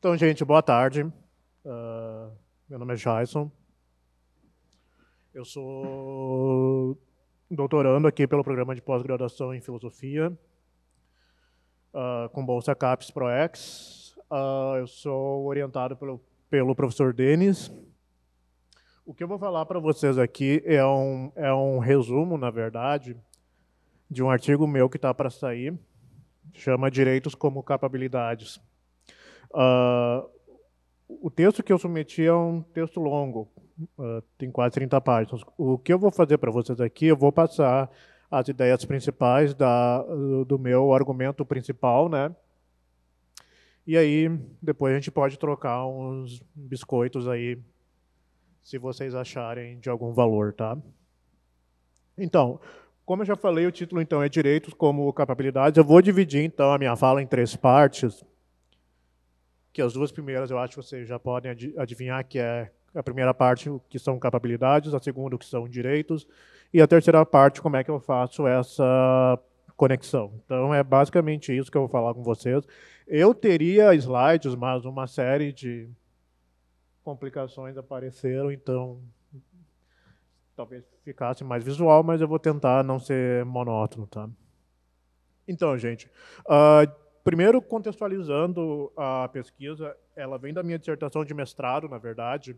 Então, gente, boa tarde. Uh, meu nome é Jason. Eu sou doutorando aqui pelo programa de pós-graduação em filosofia, uh, com bolsa CAPES ProEx. Uh, ah, eu sou orientado pelo, pelo professor Denis. O que eu vou falar para vocês aqui é um, é um resumo, na verdade, de um artigo meu que está para sair, chama Direitos como Capabilidades Uh, o texto que eu submeti é um texto longo, uh, tem quase 30 páginas. O que eu vou fazer para vocês aqui, eu vou passar as ideias principais da, do meu argumento principal, né? E aí, depois a gente pode trocar uns biscoitos aí, se vocês acharem de algum valor, tá? Então, como eu já falei, o título então é Direitos como Capacidades. Eu vou dividir então a minha fala em três partes que as duas primeiras eu acho que vocês já podem ad adivinhar que é a primeira parte que são capacidades, a segunda que são direitos e a terceira parte como é que eu faço essa conexão. Então é basicamente isso que eu vou falar com vocês. Eu teria slides, mas uma série de complicações apareceram, então talvez ficasse mais visual, mas eu vou tentar não ser monótono, tá? Então, gente, uh, primeiro, contextualizando a pesquisa, ela vem da minha dissertação de mestrado, na verdade,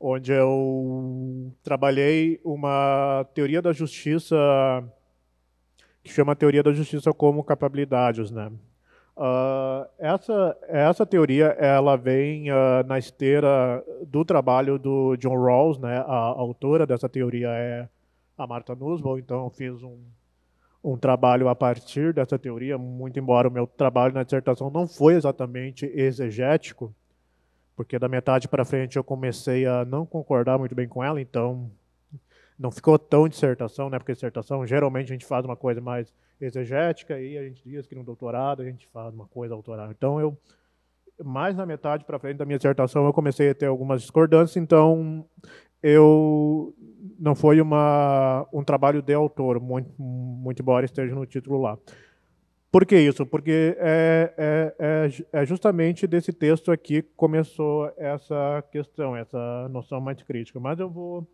onde eu trabalhei uma teoria da justiça que chama teoria da justiça como capabilidades, né? Uh, essa essa teoria ela vem uh, na esteira do trabalho do John Rawls, né? A, a, autora dessa teoria é a Martha Nussbaum, então eu fiz um um trabalho a partir dessa teoria, muito embora o meu trabalho na dissertação não foi exatamente exegético, porque da metade para frente eu comecei a não concordar muito bem com ela, então não ficou tão dissertação, né? Porque dissertação geralmente a gente faz uma coisa mais exegética e a gente diz que no doutorado a gente faz uma coisa autoral. Então eu mais na metade para frente da minha dissertação eu comecei a ter algumas discordâncias, então eu não foi uma, um trabalho de autor, muito, muito embora esteja no título lá. Por que isso? Porque é, é, é, é, justamente desse texto aqui que começou essa questão, essa noção mais crítica. Mas eu vou,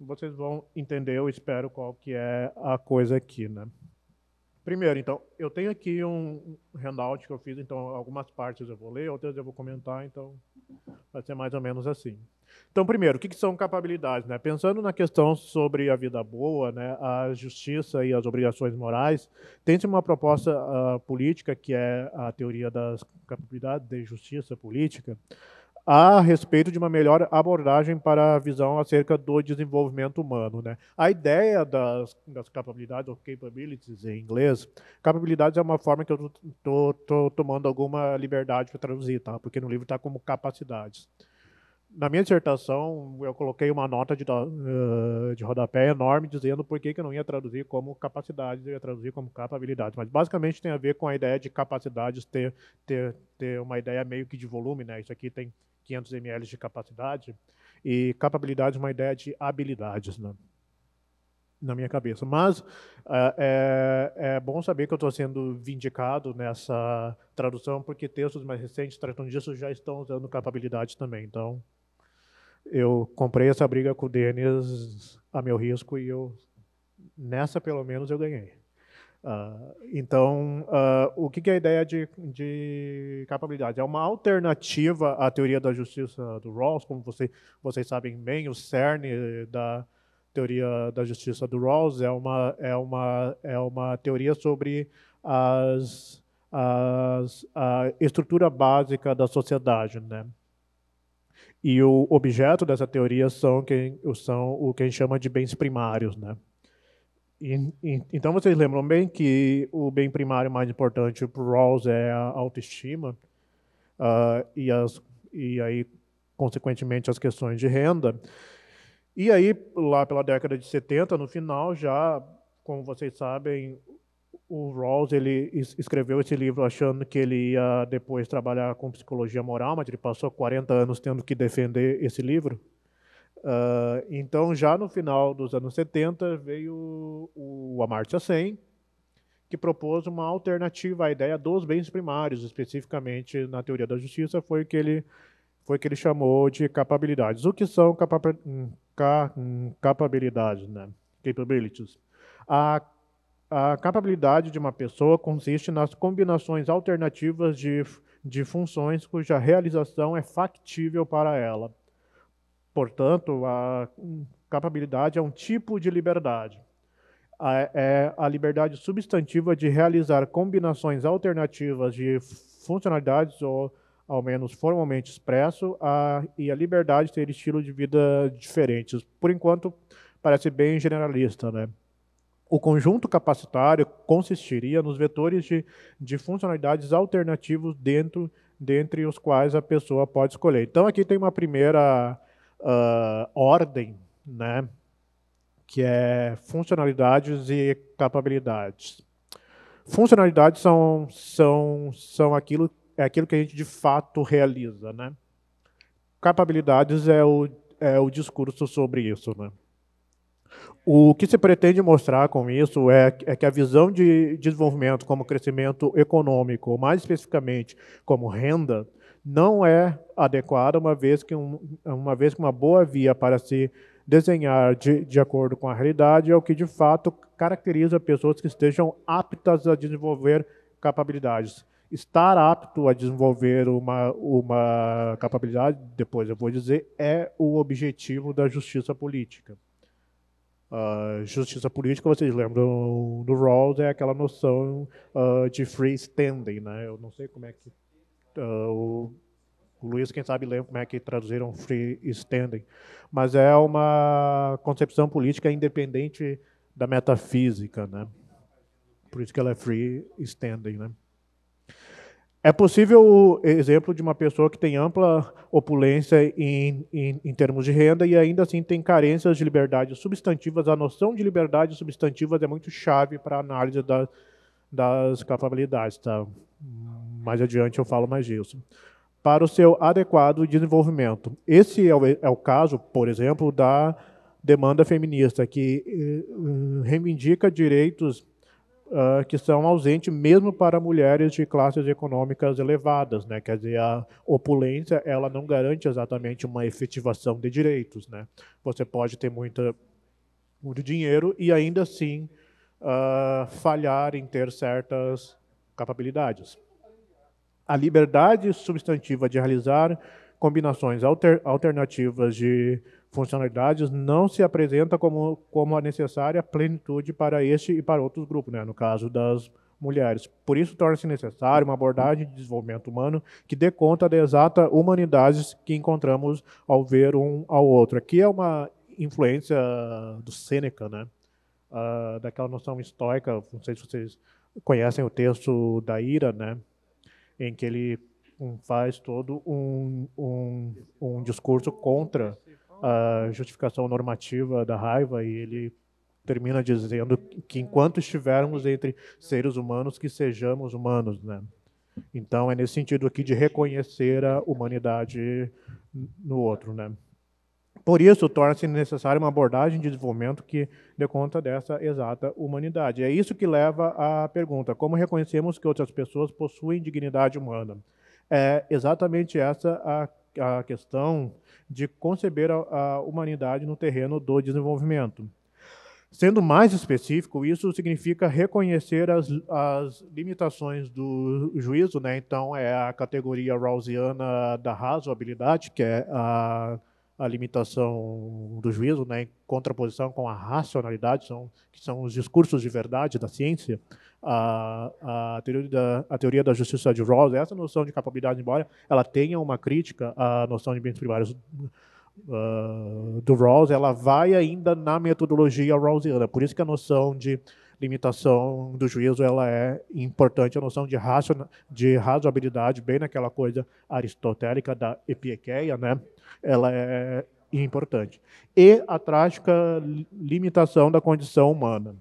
vocês vão entender, eu espero, qual que é a coisa aqui, né? Primeiro, então, eu tenho aqui um handout que eu fiz, então algumas partes eu vou ler, outras eu vou comentar, então vai ser mais ou menos assim. Então, primeiro, o que, são capacidades? Né? Pensando na questão sobre a vida boa, né, a justiça e as obrigações morais, tem-se uma proposta uh, política, que é a teoria das capacidades de justiça política, a respeito de uma melhor abordagem para a visão acerca do desenvolvimento humano. Né? A ideia das, das capabilidades, ou capabilities em inglês, capabilidades é uma forma que eu estou tomando alguma liberdade para traduzir, tá? porque no livro está como capacidades na minha dissertação, eu coloquei uma nota de, eh, de rodapé enorme dizendo por que, que eu não ia traduzir como capacidades, eu ia traduzir como capabilidade. Mas basicamente tem a ver com a ideia de capacidades ter, ter, ter uma ideia meio que de volume, né? Isso aqui tem 500 ml de capacidade e capabilidades é uma ideia de habilidades, né? na minha cabeça. Mas é, é, bom saber que eu estou sendo vindicado nessa tradução, porque textos mais recentes tratando disso já estão usando capabilidade também. Então, eu comprei essa briga com o Denis a meu risco e eu nessa pelo menos eu ganhei. Uh, então, uh, o que, que, é a ideia de, de, capabilidade? É uma alternativa à teoria da justiça do Rawls, como você, vocês sabem bem, o cerne da teoria da justiça do Rawls é uma, é uma, é uma teoria sobre as, as, a estrutura básica da sociedade, né? E o objeto dessa teoria são quem são o que a gente chama de bens primários, né? E, e, então vocês lembram bem que o bem primário mais importante para Rawls é a autoestima uh, e as e aí consequentemente as questões de renda. E aí lá pela década de 70, no final já, como vocês sabem, o Rawls ele escreveu esse livro achando que ele ia depois trabalhar com psicologia moral, mas ele passou 40 anos tendo que defender esse livro. Uh, então, já no final dos anos 70, veio o Amartya Sen, que propôs uma alternativa à ideia dos bens primários, especificamente na teoria da justiça, foi o que ele, foi que ele chamou de capabilidades. O que são capa, hum, ca, hum, capabilidades? Né? Capabilities. A a capabilidade de uma pessoa consiste nas combinações alternativas de, de funções cuja realização é factível para ela. Portanto, a capabilidade é um tipo de liberdade. A, é a liberdade substantiva de realizar combinações alternativas de funcionalidades ou, ao menos formalmente expresso, a, e a liberdade de ter estilos de vida diferentes. Por enquanto, parece bem generalista, né? O conjunto capacitário consistiria nos vetores de, de funcionalidades alternativos dentro dentre os quais a pessoa pode escolher. Então aqui tem uma primeira uh, ordem, né, que é funcionalidades e capabilidades. Funcionalidades são são são aquilo é aquilo que a gente de fato realiza, né? Capabilidades é o é o discurso sobre isso, né? O que se pretende mostrar com isso é, é, que a visão de desenvolvimento como crescimento econômico, ou mais especificamente como renda, não é adequada, uma vez que, um, uma, vez que uma boa via para se desenhar de, de acordo com a realidade é o que de fato caracteriza pessoas que estejam aptas a desenvolver capacidades. Estar apto a desenvolver uma, uma capacidade, depois eu vou dizer, é o objetivo da justiça política. Uh, justiça política, vocês lembram do Rawls, é aquela noção uh, de free standing. Né? Eu não sei como é que. Uh, o, o Luiz, quem sabe, lembra como é que traduziram free standing. Mas é uma concepção política independente da metafísica. Né? Por isso que ela é free standing. Né? É possível o exemplo de uma pessoa que tem ampla opulência em, em, em, termos de renda e ainda assim tem carências de liberdade substantivas. A noção de liberdade substantivas é muito chave para a análise da, das capacidades. Tá? Mais adiante eu falo mais disso. Para o seu adequado desenvolvimento. Esse é o, é o caso, por exemplo, da demanda feminista, que eh, eh reivindica direitos uh, que são ausentes mesmo para mulheres de classes econômicas elevadas, né? Quer dizer, a opulência ela não garante exatamente uma efetivação de direitos, né? Você pode ter muita, muito dinheiro e ainda assim uh, falhar em ter certas capacidades. A liberdade substantiva de realizar combinações alter, alternativas de funcionalidades não se apresenta como, como a necessária plenitude para este e para outros grupos, né? no caso das mulheres. Por isso, torna-se necessário uma abordagem de desenvolvimento humano que dê conta da exata humanidade que encontramos ao ver um ao outro. Aqui é uma influência do Sêneca, né? Uh, daquela noção estoica, não sei se vocês conhecem o texto da ira, né? em que ele hum, faz todo um, um, um discurso contra a justificação normativa da raiva e ele termina dizendo que enquanto estivermos entre seres humanos, que sejamos humanos, né? Então é nesse sentido aqui de reconhecer a humanidade no outro, né? Por isso, torna-se necessária uma abordagem de desenvolvimento que dê conta dessa exata humanidade. É isso que leva à pergunta: como reconhecemos que outras pessoas possuem dignidade humana? É exatamente essa a a questão de conceber a, a humanidade no terreno do desenvolvimento. Sendo mais específico, isso significa reconhecer as, as limitações do juízo, né? então é a categoria Rawlsiana da razoabilidade, que é a a limitação do juízo, né, em contraposição com a racionalidade, são, que são os discursos de verdade da ciência, a, a, teoria da, a teoria da justiça de Rawls, essa noção de capacidade, embora ela tenha uma crítica à noção de bens primários uh, do Rawls, ela vai ainda na metodologia rawlsiana. Por isso que a noção de limitação do juízo ela é importante, a noção de, de razoabilidade, bem naquela coisa aristotélica da epiequeia, né? ela é importante. E a trágica limitação da condição humana.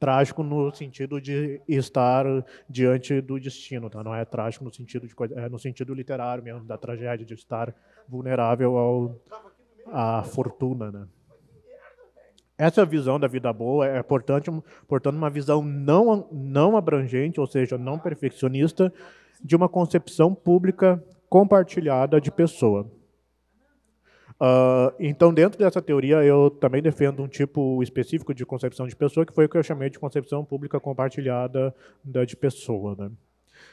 Trágico no sentido de estar diante do destino, tá? não é trágico no sentido, de coisa, é no sentido literário mesmo, da tragédia, de estar vulnerável ao, à fortuna. Né? Essa é visão da vida boa é, portanto, portanto uma visão não, não abrangente, ou seja, não perfeccionista, de uma concepção pública compartilhada de pessoa. Uh, então, dentro dessa teoria, eu também defendo um tipo específico de concepção de pessoa, que foi o que eu chamei de concepção pública compartilhada de pessoa. Né?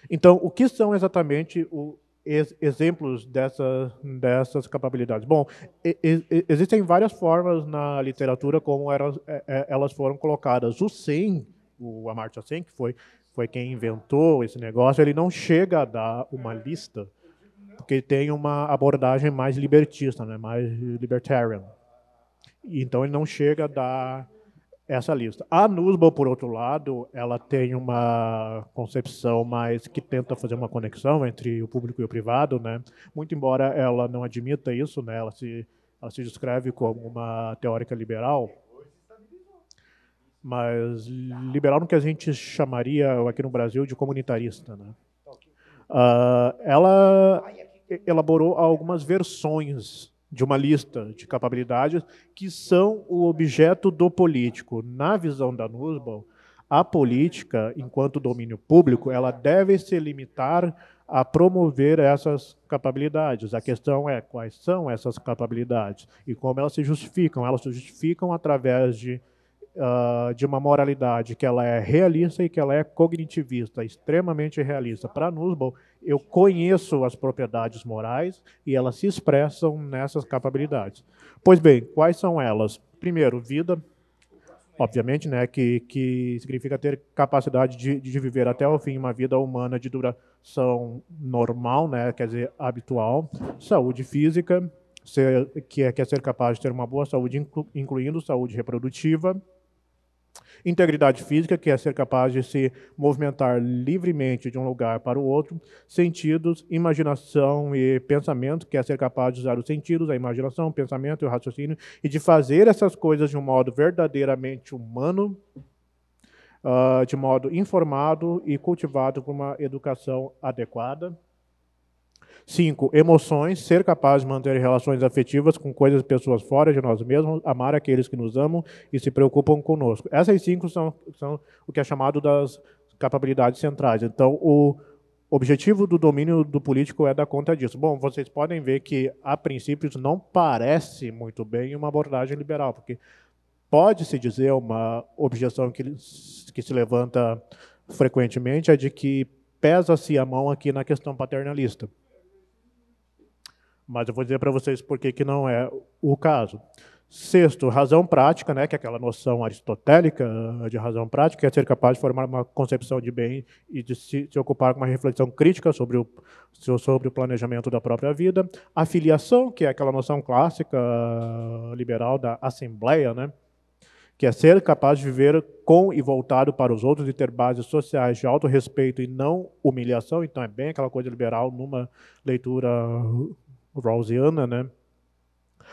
Então, o que são exatamente o, ex exemplos dessa, dessas capacidades. Bom, existem várias formas na literatura como elas, é, é, elas foram colocadas. O Sen, o Amartya Sen, que foi, foi quem inventou esse negócio, ele não chega a dar uma lista, porque tem uma abordagem mais libertista, né, mais libertarian. Então ele não chega a dar essa lista. A Nussbaum, por outro lado, ela tem uma concepção mais que tenta fazer uma conexão entre o público e o privado, né? Muito embora ela não admita isso, né? Ela se ela se descreve como uma teórica liberal. Mas liberal no que a gente chamaria aqui no Brasil de comunitarista, né? Uh, ela elaborou algumas versões de uma lista de capacidades que são o objeto do político. Na visão da Nussbaum, a política, enquanto domínio público, ela deve se limitar a promover essas capacidades. A questão é quais são essas capacidades e como elas se justificam. Elas se justificam através de, uh, de uma moralidade que ela é realista e que ela é cognitivista, extremamente realista. Para Nussbaum, eu conheço as propriedades morais e elas se expressam nessas capacidades. Pois bem, quais são elas? Primeiro, vida, obviamente, né, que, que significa ter capacidade de, de viver até o fim uma vida humana de duração normal, né, quer dizer, habitual. Saúde física, ser, que, é, que é ser capaz de ter uma boa saúde, incluindo saúde reprodutiva Integridade física, que é ser capaz de se movimentar livremente de um lugar para o outro. Sentidos, imaginação e pensamento, que é ser capaz de usar os sentidos, a imaginação, o pensamento e o raciocínio, e de fazer essas coisas de um modo verdadeiramente humano, uh, de modo informado e cultivado por uma educação adequada. Cinco, emoções, ser capaz de manter relações afetivas com coisas e pessoas fora de nós mesmos, amar aqueles que nos amam e se preocupam conosco. Essas cinco são, são o que é chamado das capacidades centrais. Então, o objetivo do domínio do político é dar conta disso. Bom, vocês podem ver que, a princípio, isso não parece muito bem uma abordagem liberal, porque pode-se dizer, uma objeção que, que se levanta frequentemente, é de que pesa-se a mão aqui na questão paternalista. Mas eu vou dizer para vocês por que não é o caso. Sexto, razão prática, né, que é aquela noção aristotélica de razão prática, que é ser capaz de formar uma concepção de bem e de se, se ocupar com uma reflexão crítica sobre o, sobre o planejamento da própria vida. Afiliação, que é aquela noção clássica ah, liberal da assembleia, né, que é ser capaz de viver com e voltado para os outros e ter bases sociais de alto respeito e não humilhação. Então, é bem aquela coisa liberal numa leitura Rawlsiana, né?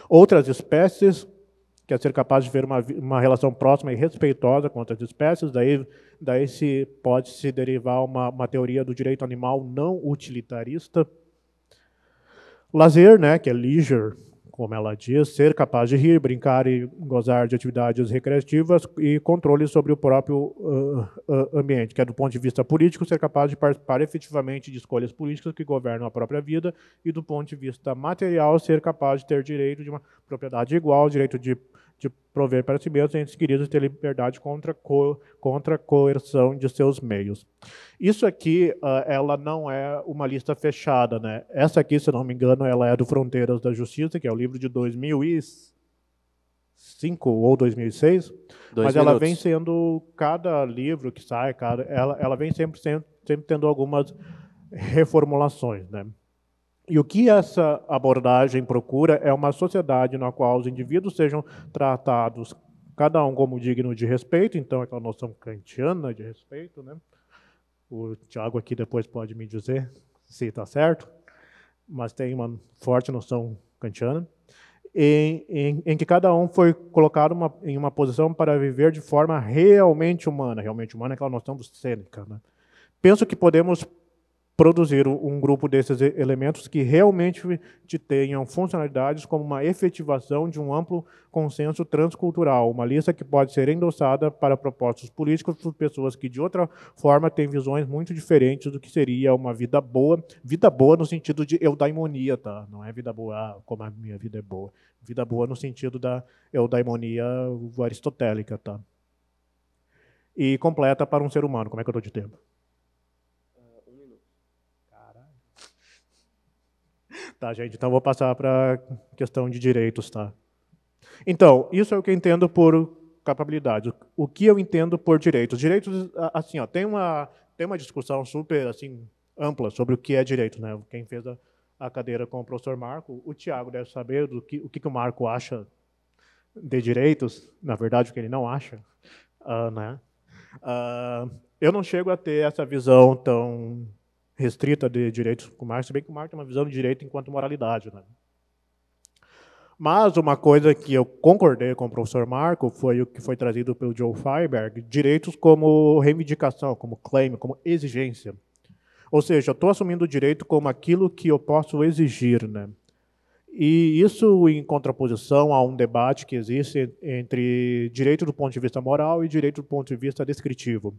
Outras espécies, que é ser capaz de ver uma, uma relação próxima e respeitosa com outras espécies, daí, daí se pode se derivar uma, uma teoria do direito animal não utilitarista. Lazer, né, que é leisure, como ela diz, ser capaz de rir, brincar e gozar de atividades recreativas e controle sobre o próprio uh, uh, ambiente, que é do ponto de vista político ser capaz de participar efetivamente de escolhas políticas que governam a própria vida e do ponto de vista material ser capaz de ter direito de uma propriedade igual, direito de de prover para si mesmos entes queridos ter liberdade contra, co, contra a coerção de seus meios. Isso aqui, uh, ela não é uma lista fechada, né? Essa aqui, se não me engano, ela é do Fronteiras da Justiça, que é o livro de 2005 ou 2006, Dois mas minutos. ela vem sendo cada livro que sai, cada, ela, ela vem sempre, sempre, sempre tendo algumas reformulações, né? E o que essa abordagem procura é uma sociedade na qual os indivíduos sejam tratados, cada um como digno de respeito, então, aquela noção kantiana de respeito. Né? O Tiago aqui depois pode me dizer se está certo, mas tem uma forte noção kantiana. Em, em, em, que cada um foi colocado uma, em uma posição para viver de forma realmente humana. Realmente humana é aquela noção do Sêneca. Né? Penso que podemos produzir um grupo desses elementos que realmente te tenham funcionalidades como uma efetivação de um amplo consenso transcultural, uma lista que pode ser endossada para propostas políticas por pessoas que de outra forma têm visões muito diferentes do que seria uma vida boa, vida boa no sentido de eudaimonia, tá? Não é vida boa ah, como a minha vida é boa, vida boa no sentido da eudaimonia aristotélica, tá? E completa para um ser humano. Como é que eu estou de tempo? Tá, gente, então vou passar para a questão de direitos, tá? Então, isso é o que eu entendo por capacidade. O que eu entendo por direitos? Direitos, assim, ó, tem uma tem uma discussão super assim ampla sobre o que é direito, né? Quem fez a, a cadeira com o professor Marco, o Tiago deve saber do que o que, que o Marco acha de direitos, na verdade o que ele não acha, uh, né? Uh, eu não chego a ter essa visão tão restrita de direitos com Marx, se bem que Marx tem é uma visão de direito enquanto moralidade. Né? Mas uma coisa que eu concordei com o professor Marco foi o que foi trazido pelo Joe Feiberg, direitos como reivindicação, como claim, como exigência. Ou seja, eu estou assumindo o direito como aquilo que eu posso exigir. Né? E isso em contraposição a um debate que existe entre direito do ponto de vista moral e direito do ponto de vista descritivo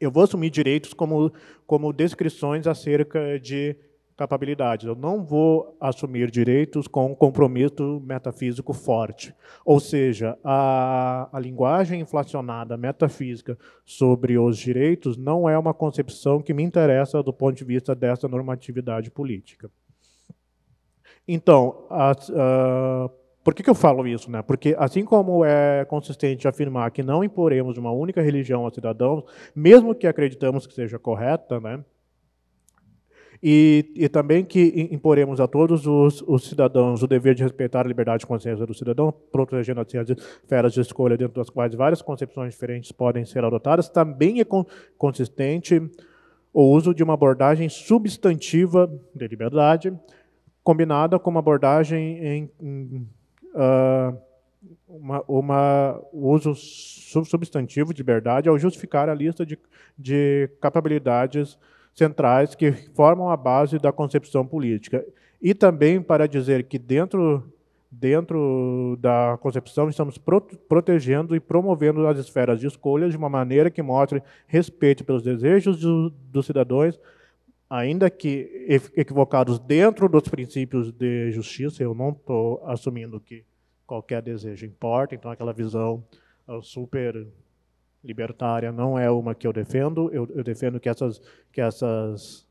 eu vou assumir direitos como, como descrições acerca de capabilidades. Eu não vou assumir direitos com um compromisso metafísico forte. Ou seja, a, a linguagem inflacionada metafísica sobre os direitos não é uma concepção que me interessa do ponto de vista dessa normatividade política. Então, a, a ah, por que, que eu falo isso? Né? Porque, assim como é consistente afirmar que não imporemos uma única religião aos cidadãos, mesmo que acreditamos que seja correta, né? E, e, também que imporemos a todos os, os, cidadãos o dever de respeitar a liberdade de consciência do cidadão, protegendo assim as esferas de escolha dentro das quais várias concepções diferentes podem ser adotadas, também é con consistente o uso de uma abordagem substantiva de liberdade, combinada com uma abordagem em, em uh, uma, uma, uso substantivo de verdade ao é justificar a lista de, de capacidades centrais que formam a base da concepção política. E também para dizer que dentro dentro da concepção, estamos protegendo e promovendo as esferas de escolha de uma maneira que mostre respeito pelos desejos dos cidadãos, ainda que equivocados dentro dos princípios de justiça, eu não estou assumindo que qualquer desejo importa, então aquela visão ah, super libertária não é uma que eu defendo, eu, eu defendo que essas que essas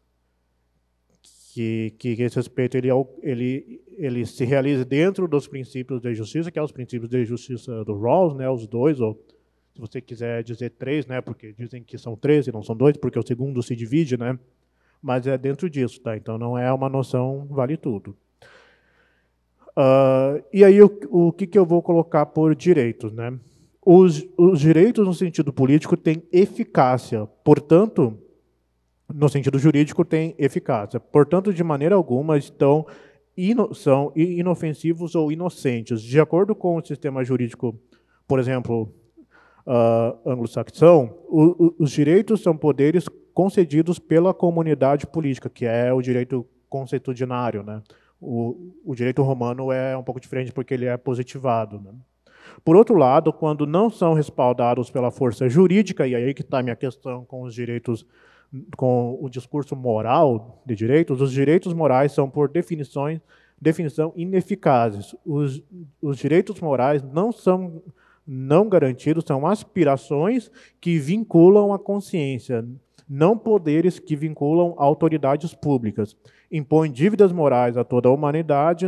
que, que esse respeito ele, é ele, ele se realize dentro dos princípios de justiça, que é os princípios de justiça do Rawls, né, os dois, ou se você quiser dizer três, né, porque dizem que são três e não são dois, porque o segundo se divide, né, mas é dentro disso, tá? Então não é uma noção vale tudo. Uh, e aí o, o que, que eu vou colocar por direitos, né? Os, os direitos no sentido político têm eficácia, portanto, no sentido jurídico têm eficácia. Portanto, de maneira alguma estão ino são inofensivos ou inocentes. De acordo com o sistema jurídico, por exemplo, uh, anglo-saxão, os direitos são poderes concedidos pela comunidade política, que é o direito consuetudinário. Né? O, o, direito romano é um pouco diferente porque ele é positivado. Né? Por outro lado, quando não são respaldados pela força jurídica, e aí que está a minha questão com os direitos, com o discurso moral de direitos, os direitos morais são, por definições, definição, ineficazes. Os, os direitos morais não são não garantidos, são aspirações que vinculam a consciência, não poderes que vinculam autoridades públicas. Impõe dívidas morais a toda a humanidade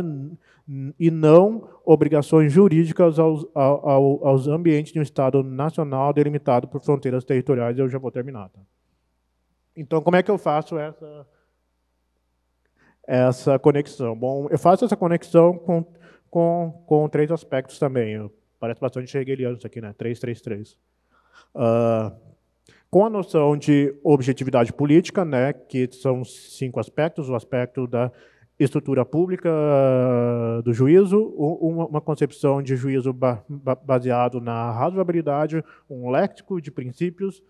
e não obrigações jurídicas aos, aos ambientes de um Estado nacional delimitado por fronteiras territoriais. Eu já vou terminar. Tá? Então, como é que eu faço essa, essa conexão? Bom, eu faço essa conexão com, com, com três aspectos também. parece bastante hegeliano isso aqui, né? 333. Uh, com a noção de objetividade política, né, que são cinco aspectos: o aspecto da estrutura pública ah, do juízo, uma concepção de juízo baseado na razoabilidade, um léxico de princípios,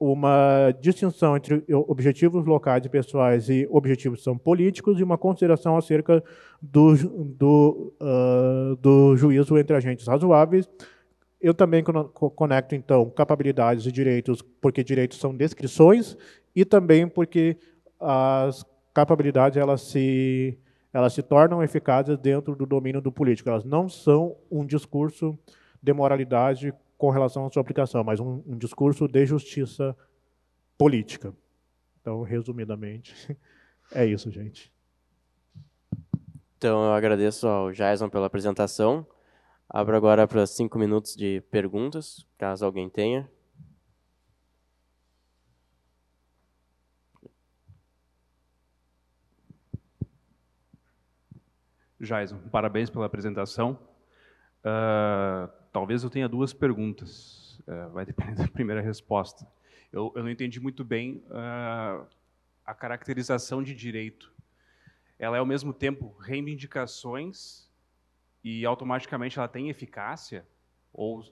uma distinção entre objetivos locais e pessoais e objetivos são políticos e uma consideração acerca do, do, uh, do juízo entre agentes razoáveis, eu também conecto, então, capacidades e direitos, porque direitos são descrições, e também porque as capacidades elas se, elas se tornam eficazes dentro do domínio do político. Elas não são um discurso de moralidade com relação à sua aplicação, mas um, um discurso de justiça política. Então, resumidamente, é isso, gente. Então, eu agradeço ao Jason pela apresentação. Abro agora para cinco minutos de perguntas, caso alguém tenha. Jaison, parabéns pela apresentação. Uh, talvez eu tenha duas perguntas. Uh, vai depender da primeira resposta. Eu, eu não entendi muito bem uh, a caracterização de direito. Ela é, ao mesmo tempo, reivindicações e automaticamente ela tem eficácia? Ou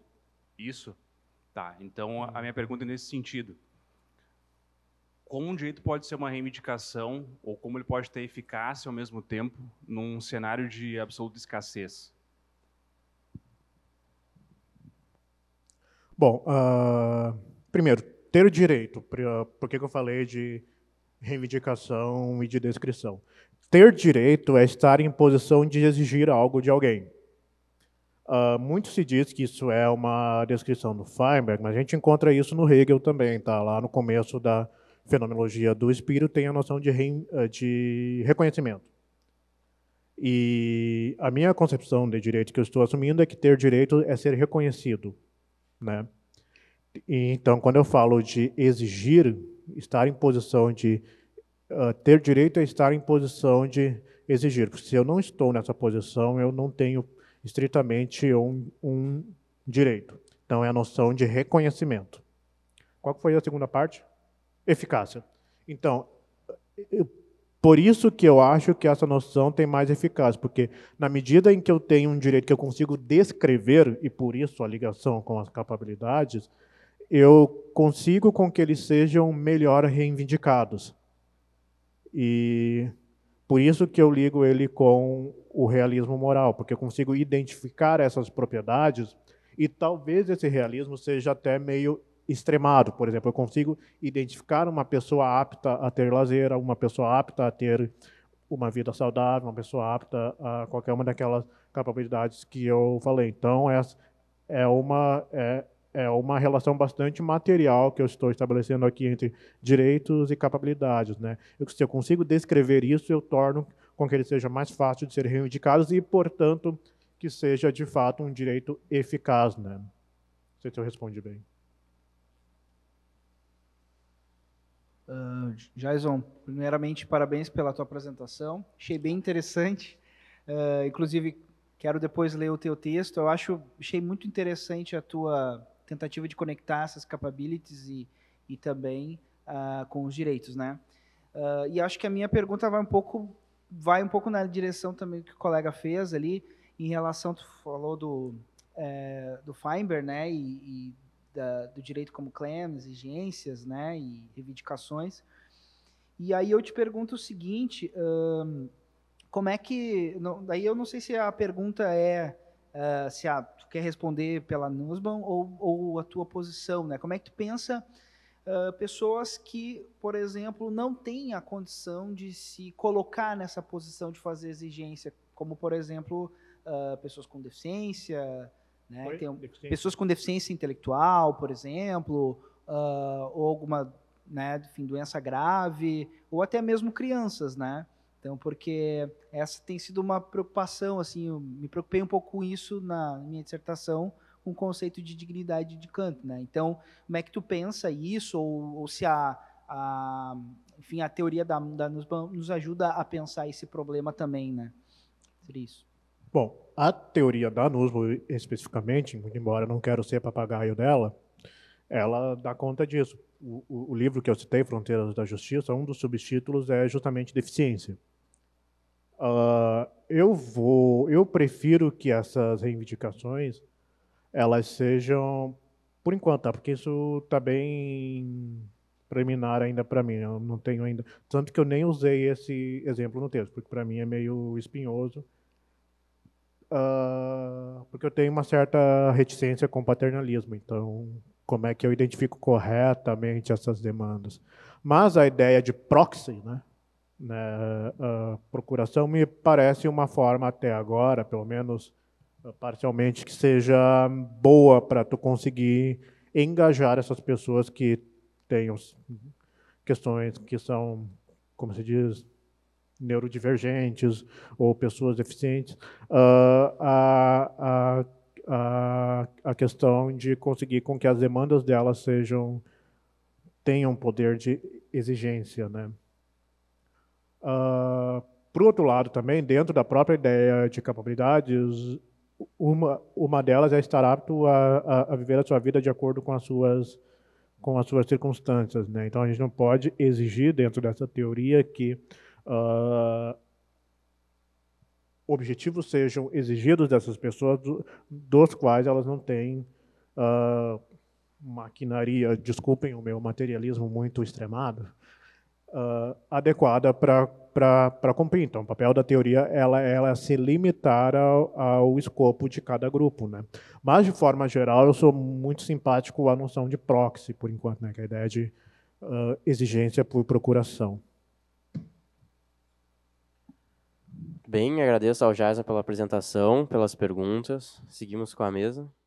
isso? Tá, então a minha pergunta é nesse sentido. Como um direito pode ser uma reivindicação ou como ele pode ter eficácia ao mesmo tempo num cenário de absoluta escassez? Bom, uh, primeiro, ter o direito, Por que eu falei de reivindicação e de descrição. Ter direito é estar em posição de exigir algo de alguém. Uh, muito se diz que isso é uma descrição do Feinberg, mas a gente encontra isso no Hegel também, tá? Lá no começo da fenomenologia do espírito tem a noção de, eh, de reconhecimento. E a minha concepção de direito que eu estou assumindo é que ter direito é ser reconhecido, né? então, quando eu falo de exigir, estar em posição de uh, ter direito a estar em posição de exigir. Porque se eu não estou nessa posição, eu não tenho estritamente um, um direito. Então, é a noção de reconhecimento. Qual foi a segunda parte? Eficácia. Então, por isso que eu acho que essa noção tem mais eficácia, porque na medida em que eu tenho um direito que eu consigo descrever, e por isso a ligação com as capacidades, eu consigo com que eles sejam melhor reivindicados. E por isso que eu ligo ele com o realismo moral, porque eu consigo identificar essas propriedades e talvez esse realismo seja até meio extremado. Por exemplo, eu consigo identificar uma pessoa apta a ter lazer, uma pessoa apta a ter uma vida saudável, uma pessoa apta a qualquer uma daquelas capacidades que eu falei. Então, essa é uma é, é uma relação bastante material que eu estou estabelecendo aqui entre direitos e capacidades. Né? Eu, se eu consigo descrever isso, eu torno com que ele seja mais fácil de ser reivindicado e, portanto, que seja de fato um direito eficaz. Né? Não sei se eu respondi bem. Uh, Jason, primeiramente, parabéns pela tua apresentação. Achei bem interessante. Uh, inclusive, quero depois ler o teu texto. Eu acho, achei muito interessante a tua tentativa de conectar essas capabilities e, e também uh, com os direitos, né? Uh, e acho que a minha pergunta vai um pouco vai um pouco na direção também que o colega fez ali em relação tu falou do é, do Feinberg, né? E, e da, do direito como claims, exigências, né? E reivindicações. E aí eu te pergunto o seguinte, hum, como é que, não, daí eu não sei se a pergunta é uh, se ah, tu quer responder pela Nussbaum ou, ou a tua posição, né? Como é que tu pensa uh, pessoas que, por exemplo, não têm a condição de se colocar nessa posição de fazer exigência, como, por exemplo, uh, pessoas com deficiência, né? Oi, Tem, deficiência. pessoas com deficiência intelectual, por exemplo, ou alguma né, enfim, doença grave, ou até mesmo crianças, né? Então, porque essa tem sido uma preocupação, assim, eu me preocupei um pouco com isso na minha dissertação, com o conceito de dignidade de Kant, né? Então, como é que tu pensa isso, ou, ou se a, a, enfim, a teoria da, da nos, nos, ajuda a pensar esse problema também, né? Seria isso. Bom, a teoria da Nussbaum especificamente, embora eu não quero ser papagaio dela, ela dá conta disso. O, o, o livro que eu citei, Fronteiras da Justiça, um dos subtítulos é justamente deficiência. Uh, eu vou, eu prefiro que essas reivindicações elas sejam, por enquanto, tá? porque isso está bem preliminar ainda para mim. Eu não tenho ainda, tanto que eu nem usei esse exemplo no texto, porque para mim é meio espinhoso, uh, porque eu tenho uma certa reticência com paternalismo. Então, como é que eu identifico corretamente essas demandas? Mas a ideia de proxy, né? né, a procuração me parece uma forma até agora, pelo menos ah, parcialmente, que seja boa para tu conseguir engajar essas pessoas que têm questões que são, como se diz, neurodivergentes ou pessoas deficientes, uh, a, a, a, questão de conseguir com que as demandas delas sejam tenham poder de exigência, né? Uh, por outro lado, também, dentro da própria ideia de capacidades, uma, uma delas é estar apto a, a, a, viver a sua vida de acordo com as suas, com as suas circunstâncias. Né? Então, a gente não pode exigir, dentro dessa teoria, que uh, objetivos sejam exigidos dessas pessoas, do, dos quais elas não têm uh, maquinaria. Desculpem o meu materialismo muito extremado uh, adequada para cumprir. Então, o papel da teoria ela, ela é se limitar ao, ao, escopo de cada grupo. Né? Mas, de forma geral, eu sou muito simpático à noção de proxy, por enquanto, né? que é a ideia de uh, exigência por procuração. Bem, agradeço ao Jaisa pela apresentação, pelas perguntas. Seguimos com a mesa.